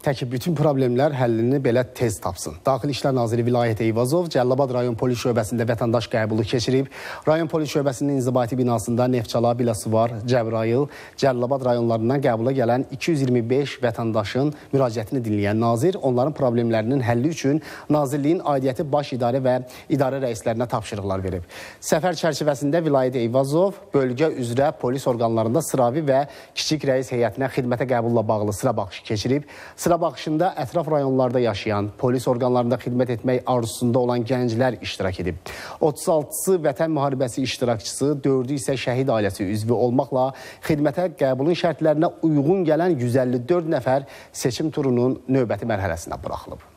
Təki bütün problemlər həllini belə tez tapsın. Daxili İşlər Naziri Vilayət Eyvazov Cəllabad rayon polis şöbəsində vətəndaş qəbulu keçirib. Rayon polis şöbəsinin inzibati binasında Neftçala, Biləsuvar, Cəbrayıl, Cəllabad rayonlarından qəbula gələn 225 vətəndaşın müraciətini dinləyən nazir onların problemlərinin həlli üçün nazirliyin aidiyyəti baş idarə və idarə rəislərinə tapşırıqlar verib. Səfər çərçivəsində Vilayət Eyvazov bölgə üzrə polis orqanlarında sıravi və kiçik rəis heyətinə xidmətə qəbulla bağlı sıra baxışı keçirib. Sıra Sıra baxışında ətraf rayonlarda yaşayan, polis orqanlarında xidmət etmək arzusunda olan gənclər iştirak edib. 36-sı vətən müharibəsi iştirakçısı, 4-ü isə şəhid ailəsi üzvü olmaqla xidmətə qəbulun şərtlərinə uyğun gələn 154 nəfər seçim turunun növbəti mərhələsinə buraxılıb.